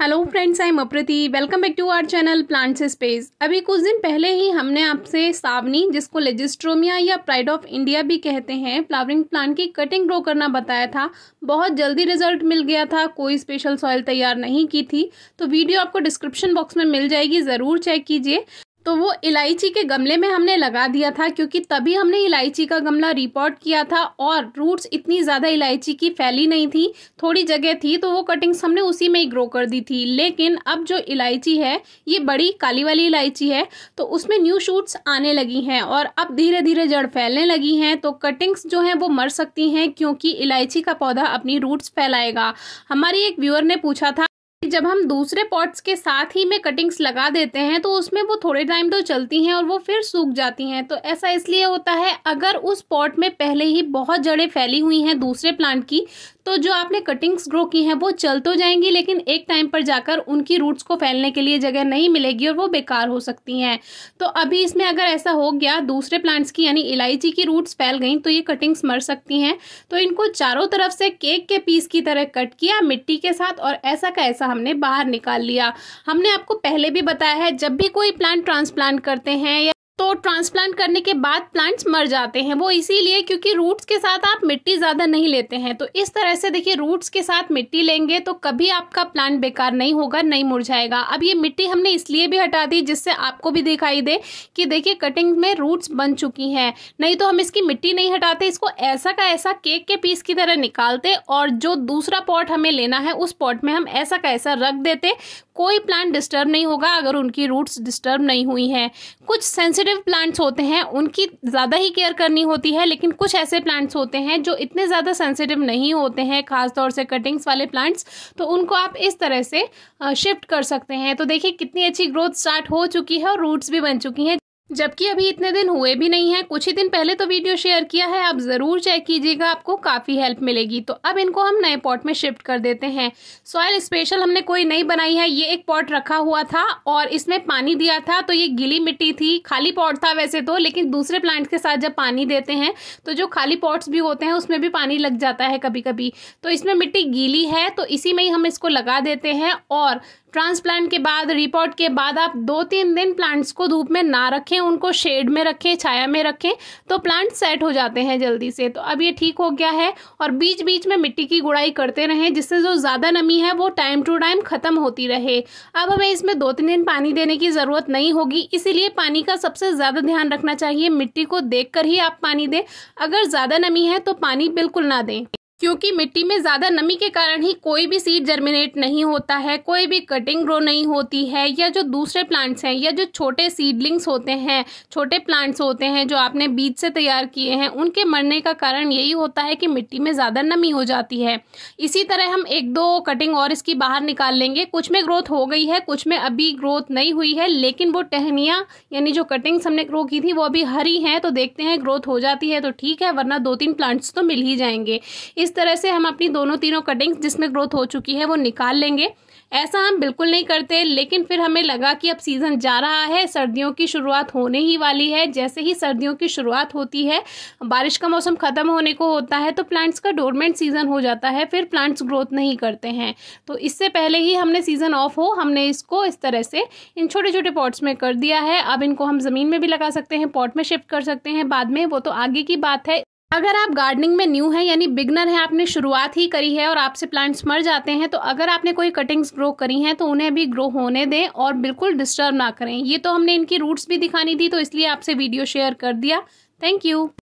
hello friends I am Aprati welcome back to our channel plants space अभी कुछ दिन पहले ही हमने आपसे सावनी जिसको लेजिस्ट्रोमिया या प्राइड ऑफ इंडिया भी कहते हैं फ्लावरिंग प्लांट की कटिंग ग्रो करना बताया था बहुत जल्दी रिजल्ट मिल गया था कोई स्पेशल सॉइल तैयार नहीं की थी तो वीडियो आपको डिस्क्रिप्शन बॉक्स में मिल जाएगी ज़रूर चेक कीजिए तो वो इलायची के गमले में हमने लगा दिया था क्योंकि तभी हमने इलायची का गमला रिपोर्ट किया था और रूट्स इतनी ज़्यादा इलायची की फैली नहीं थी थोड़ी जगह थी तो वो कटिंग्स हमने उसी में ही ग्रो कर दी थी लेकिन अब जो इलायची है ये बड़ी काली वाली इलायची है तो उसमें न्यू शूट्स आने लगी हैं और अब धीरे धीरे जड़ फैलने लगी हैं तो कटिंग्स जो हैं वो मर सकती हैं क्योंकि इलायची का पौधा अपनी रूट्स फैलाएगा हमारी एक व्यूअर ने पूछा था जब हम दूसरे पॉट्स के साथ ही में कटिंग्स लगा देते हैं तो उसमें वो थोड़े टाइम तो चलती हैं और वो फिर सूख जाती हैं तो ऐसा इसलिए होता है अगर उस पॉट में पहले ही बहुत जड़ें फैली हुई हैं दूसरे प्लांट की तो जो आपने कटिंग्स ग्रो की हैं वो चल तो जाएंगी लेकिन एक टाइम पर जाकर उनकी रूट्स को फैलने के लिए जगह नहीं मिलेगी और वो बेकार हो सकती हैं तो अभी इसमें अगर ऐसा हो गया दूसरे प्लांट्स की यानी इलायची की रूट्स फैल गई तो ये कटिंग्स मर सकती हैं तो इनको चारों तरफ से केक के पीस की तरह कट किया मिट्टी के साथ और ऐसा का ऐसा हमने बाहर निकाल लिया हमने आपको पहले भी बताया है जब भी कोई प्लांट ट्रांसप्लांट करते हैं या तो ट्रांसप्लांट करने के बाद प्लांट्स मर जाते हैं वो इसीलिए क्योंकि रूट्स के साथ आप मिट्टी ज़्यादा नहीं लेते हैं तो इस तरह से देखिए रूट्स के साथ मिट्टी लेंगे तो कभी आपका प्लांट बेकार नहीं होगा नहीं मुरझाएगा अब ये मिट्टी हमने इसलिए भी हटा दी जिससे आपको भी दिखाई दे कि देखिए कटिंग में रूट्स बन चुकी हैं नहीं तो हम इसकी मिट्टी नहीं हटाते इसको ऐसा का ऐसा केक के पीस की तरह निकालते और जो दूसरा पॉट हमें लेना है उस पॉट में हम ऐसा का ऐसा रख देते कोई प्लांट डिस्टर्ब नहीं होगा अगर उनकी रूट्स डिस्टर्ब नहीं हुई हैं कुछ सेंसिटिव प्लांट्स होते हैं उनकी ज़्यादा ही केयर करनी होती है लेकिन कुछ ऐसे प्लांट्स होते हैं जो इतने ज़्यादा सेंसिटिव नहीं होते हैं खासतौर से कटिंग्स वाले प्लांट्स तो उनको आप इस तरह से शिफ्ट कर सकते हैं तो देखिए कितनी अच्छी ग्रोथ स्टार्ट हो चुकी है और रूट्स भी बन चुकी हैं जबकि अभी इतने दिन हुए भी नहीं है कुछ ही दिन पहले तो वीडियो शेयर किया है आप ज़रूर चेक कीजिएगा आपको काफ़ी हेल्प मिलेगी तो अब इनको हम नए पॉट में शिफ्ट कर देते हैं सॉयल स्पेशल हमने कोई नहीं बनाई है ये एक पॉट रखा हुआ था और इसमें पानी दिया था तो ये गीली मिट्टी थी खाली पॉट था वैसे तो लेकिन दूसरे प्लांट्स के साथ जब पानी देते हैं तो जो खाली पॉट्स भी होते हैं उसमें भी पानी लग जाता है कभी कभी तो इसमें मिट्टी गीली है तो इसी में ही हम इसको लगा देते हैं और ट्रांसप्लांट के बाद रिपोर्ट के बाद आप दो तीन दिन प्लांट्स को धूप में ना रखें रखें उनको शेड में रखें छाया में रखें तो प्लांट सेट हो जाते हैं जल्दी से तो अब ये ठीक हो गया है और बीच बीच में मिट्टी की गुड़ाई करते रहें जिससे जो ज़्यादा नमी है वो टाइम टू टाइम ख़त्म होती रहे अब हमें इसमें दो तीन दिन पानी देने की ज़रूरत नहीं होगी इसीलिए पानी का सबसे ज़्यादा ध्यान रखना चाहिए मिट्टी को देख ही आप पानी दें अगर ज़्यादा नमी है तो पानी बिल्कुल ना दें क्योंकि मिट्टी में ज़्यादा नमी के कारण ही कोई भी सीड जर्मिनेट नहीं होता है कोई भी कटिंग ग्रो नहीं होती है या जो दूसरे प्लांट्स हैं या जो छोटे सीडलिंग्स होते हैं छोटे प्लांट्स होते हैं जो आपने बीज से तैयार किए हैं उनके मरने का कारण यही होता है कि मिट्टी में ज़्यादा नमी हो जाती है इसी तरह हम एक दो कटिंग और इसकी बाहर निकाल लेंगे कुछ में ग्रोथ हो गई है कुछ में अभी ग्रोथ नहीं हुई है लेकिन वो टहनियाँ यानी जो कटिंग्स हमने ग्रो की थी वो अभी हरी हैं तो देखते हैं ग्रोथ हो जाती है तो ठीक है वरना दो तीन प्लांट्स तो मिल ही जाएंगे इस इस तरह से हम अपनी दोनों तीनों कटिंग्स जिसमें ग्रोथ हो चुकी है वो निकाल लेंगे ऐसा हम बिल्कुल नहीं करते लेकिन फिर हमें लगा कि अब सीज़न जा रहा है सर्दियों की शुरुआत होने ही वाली है जैसे ही सर्दियों की शुरुआत होती है बारिश का मौसम ख़त्म होने को होता है तो प्लांट्स का डोरमेंट सीज़न हो जाता है फिर प्लांट्स ग्रोथ नहीं करते हैं तो इससे पहले ही हमने सीज़न ऑफ हो हमने इसको इस तरह से इन छोटे छोटे पॉट्स में कर दिया है अब इनको हम ज़मीन में भी लगा सकते हैं पॉट में शिफ्ट कर सकते हैं बाद में वो तो आगे की बात है अगर आप गार्डनिंग में न्यू हैं यानी बिगनर हैं आपने शुरुआत ही करी है और आपसे प्लांट्स मर जाते हैं तो अगर आपने कोई कटिंग्स ग्रो करी हैं तो उन्हें भी ग्रो होने दें और बिल्कुल डिस्टर्ब ना करें ये तो हमने इनकी रूट्स भी दिखानी थी तो इसलिए आपसे वीडियो शेयर कर दिया थैंक यू